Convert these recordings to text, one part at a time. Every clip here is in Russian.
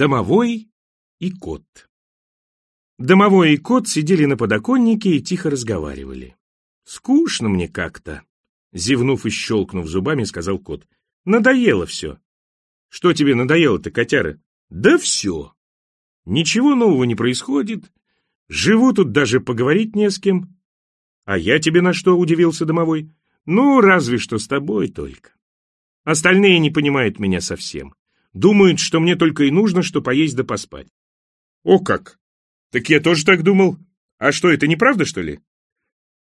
Домовой и кот. Домовой и кот сидели на подоконнике и тихо разговаривали. «Скучно мне как-то», — зевнув и щелкнув зубами, сказал кот. «Надоело все». «Что тебе надоело-то, котяра?» «Да все. Ничего нового не происходит. Живу тут даже поговорить не с кем». «А я тебе на что?» — удивился домовой. «Ну, разве что с тобой только. Остальные не понимают меня совсем. Думают, что мне только и нужно, что поесть да поспать. О как! Так я тоже так думал. А что, это неправда, что ли?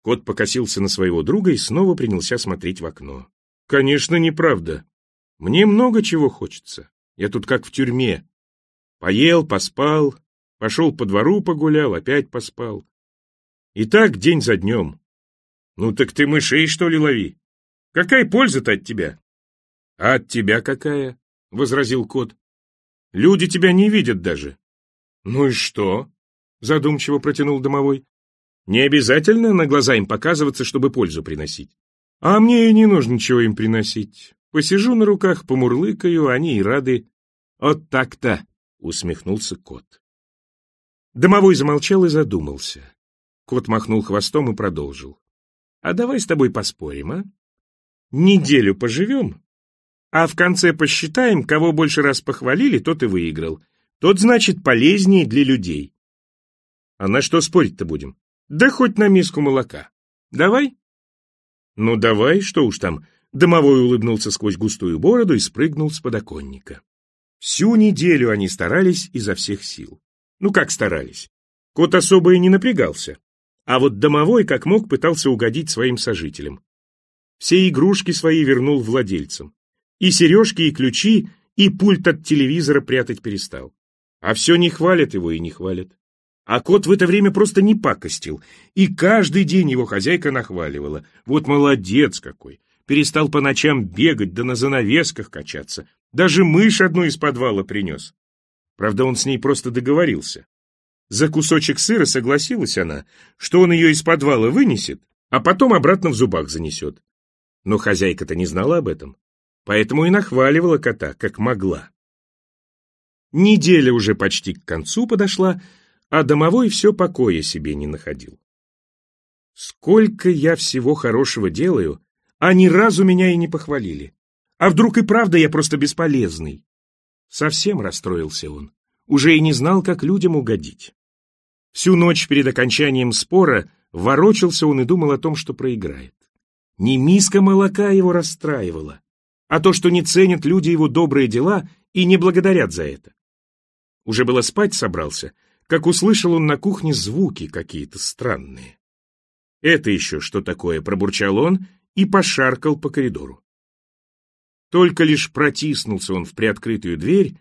Кот покосился на своего друга и снова принялся смотреть в окно. Конечно, неправда. Мне много чего хочется. Я тут как в тюрьме. Поел, поспал, пошел по двору погулял, опять поспал. И так день за днем. Ну так ты мышей, что ли, лови? Какая польза-то от тебя? А от тебя какая? — возразил кот. «Люди тебя не видят даже». «Ну и что?» — задумчиво протянул домовой. «Не обязательно на глаза им показываться, чтобы пользу приносить». «А мне и не нужно ничего им приносить. Посижу на руках, помурлыкаю, они и рады». «Вот так-то!» — усмехнулся кот. Домовой замолчал и задумался. Кот махнул хвостом и продолжил. «А давай с тобой поспорим, а? Неделю поживем, а в конце посчитаем, кого больше раз похвалили, тот и выиграл. Тот, значит, полезнее для людей. А на что спорить-то будем? Да хоть на миску молока. Давай? Ну давай, что уж там. Домовой улыбнулся сквозь густую бороду и спрыгнул с подоконника. Всю неделю они старались изо всех сил. Ну как старались? Кот особо и не напрягался. А вот домовой как мог пытался угодить своим сожителям. Все игрушки свои вернул владельцам. И сережки, и ключи, и пульт от телевизора прятать перестал. А все не хвалят его и не хвалят. А кот в это время просто не пакостил, и каждый день его хозяйка нахваливала. Вот молодец какой! Перестал по ночам бегать, да на занавесках качаться. Даже мышь одну из подвала принес. Правда, он с ней просто договорился. За кусочек сыра согласилась она, что он ее из подвала вынесет, а потом обратно в зубах занесет. Но хозяйка-то не знала об этом поэтому и нахваливала кота, как могла. Неделя уже почти к концу подошла, а домовой все покоя себе не находил. Сколько я всего хорошего делаю, а ни разу меня и не похвалили. А вдруг и правда я просто бесполезный? Совсем расстроился он, уже и не знал, как людям угодить. Всю ночь перед окончанием спора ворочался он и думал о том, что проиграет. Не миска молока его расстраивала, а то, что не ценят люди его добрые дела и не благодарят за это. Уже было спать собрался, как услышал он на кухне звуки какие-то странные. «Это еще что такое?» — пробурчал он и пошаркал по коридору. Только лишь протиснулся он в приоткрытую дверь,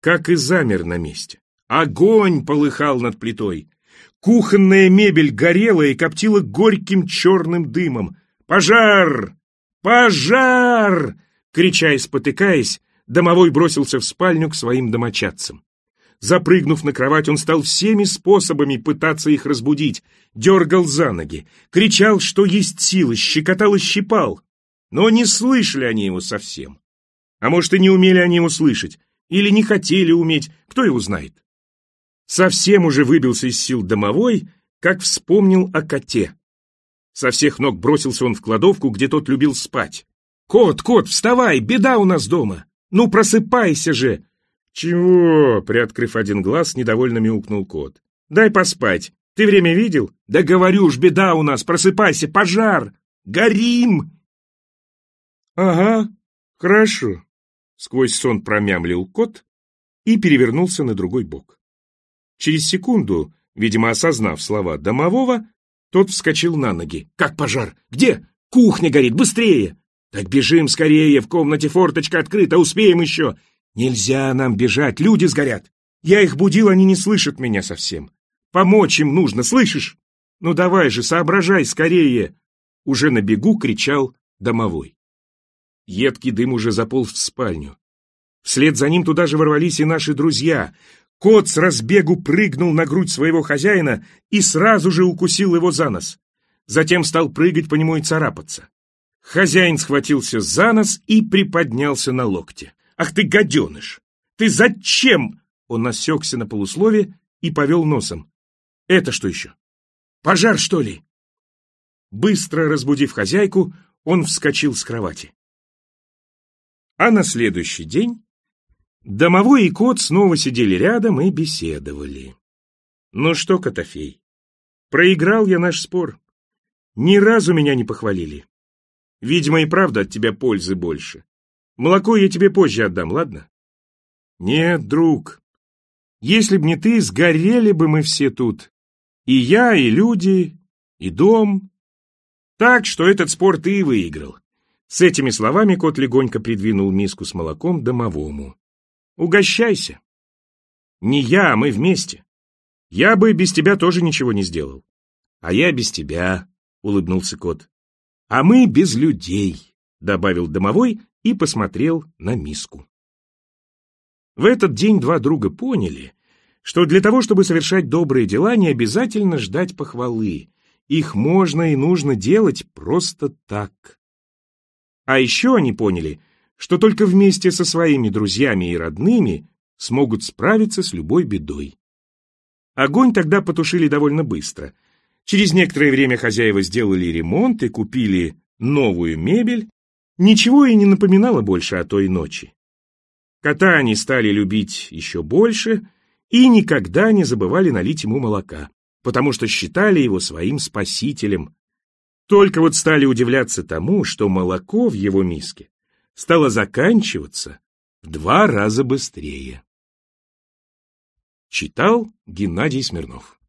как и замер на месте. Огонь полыхал над плитой. Кухонная мебель горела и коптила горьким черным дымом. «Пожар! Пожар!» Крича и спотыкаясь, домовой бросился в спальню к своим домочадцам. Запрыгнув на кровать, он стал всеми способами пытаться их разбудить, дергал за ноги, кричал, что есть силы, щекотал и щипал. Но не слышали они его совсем. А может, и не умели они его слышать, или не хотели уметь, кто его знает. Совсем уже выбился из сил домовой, как вспомнил о коте. Со всех ног бросился он в кладовку, где тот любил спать. «Кот, кот, вставай! Беда у нас дома! Ну, просыпайся же!» «Чего?» — приоткрыв один глаз, недовольно мяукнул кот. «Дай поспать. Ты время видел?» «Да говорю ж, беда у нас! Просыпайся! Пожар! Горим!» «Ага, хорошо», — сквозь сон промямлил кот и перевернулся на другой бок. Через секунду, видимо, осознав слова домового, тот вскочил на ноги. «Как пожар? Где? Кухня горит! Быстрее!» «Так бежим скорее, в комнате форточка открыта, успеем еще!» «Нельзя нам бежать, люди сгорят! Я их будил, они не слышат меня совсем! Помочь им нужно, слышишь? Ну давай же, соображай скорее!» Уже на бегу кричал домовой. Едкий дым уже заполз в спальню. Вслед за ним туда же ворвались и наши друзья. Кот с разбегу прыгнул на грудь своего хозяина и сразу же укусил его за нос. Затем стал прыгать по нему и царапаться. Хозяин схватился за нос и приподнялся на локте. «Ах ты, гаденыш! Ты зачем?» Он осекся на полуслове и повел носом. «Это что еще? Пожар, что ли?» Быстро разбудив хозяйку, он вскочил с кровати. А на следующий день домовой и кот снова сидели рядом и беседовали. «Ну что, Котофей, проиграл я наш спор. Ни разу меня не похвалили. Видимо, и правда от тебя пользы больше. Молоко я тебе позже отдам, ладно? Нет, друг. Если б не ты, сгорели бы мы все тут. И я, и люди, и дом. Так что этот спор ты и выиграл. С этими словами кот легонько придвинул миску с молоком домовому. Угощайся. Не я, а мы вместе. Я бы без тебя тоже ничего не сделал. А я без тебя, улыбнулся кот. «А мы без людей», — добавил домовой и посмотрел на миску. В этот день два друга поняли, что для того, чтобы совершать добрые дела, не обязательно ждать похвалы. Их можно и нужно делать просто так. А еще они поняли, что только вместе со своими друзьями и родными смогут справиться с любой бедой. Огонь тогда потушили довольно быстро — Через некоторое время хозяева сделали ремонт и купили новую мебель. Ничего и не напоминало больше о той ночи. Кота они стали любить еще больше и никогда не забывали налить ему молока, потому что считали его своим спасителем. Только вот стали удивляться тому, что молоко в его миске стало заканчиваться в два раза быстрее. Читал Геннадий Смирнов